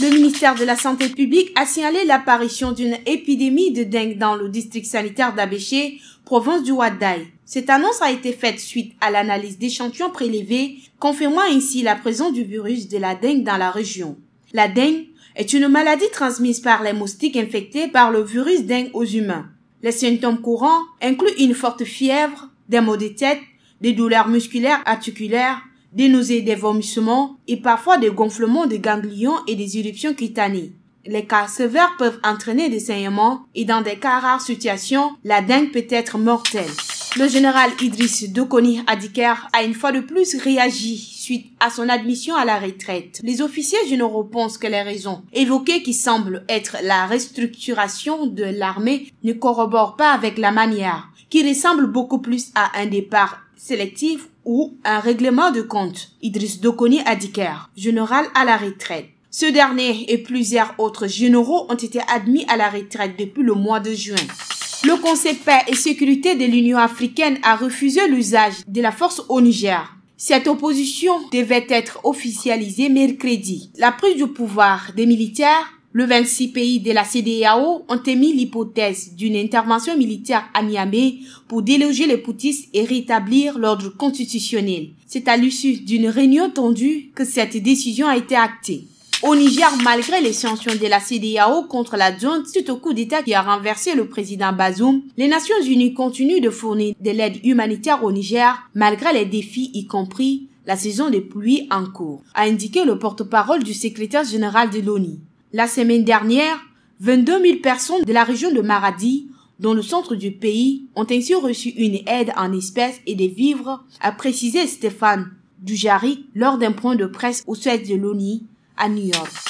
Le ministère de la Santé publique a signalé l'apparition d'une épidémie de dengue dans le district sanitaire d'Abéché, province du Wadai. Cette annonce a été faite suite à l'analyse d'échantillons prélevés, confirmant ainsi la présence du virus de la dengue dans la région. La dengue est une maladie transmise par les moustiques infectés par le virus dengue aux humains. Les symptômes courants incluent une forte fièvre, des maux de tête, des douleurs musculaires articulaires, des nausées, des vomissements et parfois des gonflements des ganglions et des éruptions cutanées. Les cas sévères peuvent entraîner des saignements et dans des cas rares situations, la dengue peut être mortelle. Le général Idriss Dokoni Adiker a une fois de plus réagi suite à son admission à la retraite. Les officiers généraux pensent que les raisons évoquées qui semblent être la restructuration de l'armée ne corroborent pas avec la manière qui ressemble beaucoup plus à un départ sélective ou un règlement de compte. Idriss Dokoni Adiker, général à la retraite. Ce dernier et plusieurs autres généraux ont été admis à la retraite depuis le mois de juin. Le Conseil paix et sécurité de l'Union africaine a refusé l'usage de la force au Niger. Cette opposition devait être officialisée mercredi. La prise du pouvoir des militaires le 26 pays de la CDAO ont émis l'hypothèse d'une intervention militaire à Niamey pour déloger les poutistes et rétablir l'ordre constitutionnel. C'est à l'issue d'une réunion tendue que cette décision a été actée. Au Niger, malgré les sanctions de la CDAO contre la junte suite au coup d'État qui a renversé le président Bazoum, les Nations Unies continuent de fournir de l'aide humanitaire au Niger, malgré les défis, y compris la saison des pluies en cours, a indiqué le porte-parole du secrétaire général de l'ONU. La semaine dernière, 22 000 personnes de la région de Maradi, dans le centre du pays, ont ainsi reçu une aide en espèces et des vivres, a précisé Stéphane Dujari lors d'un point de presse au Suède de l'Oni à New York.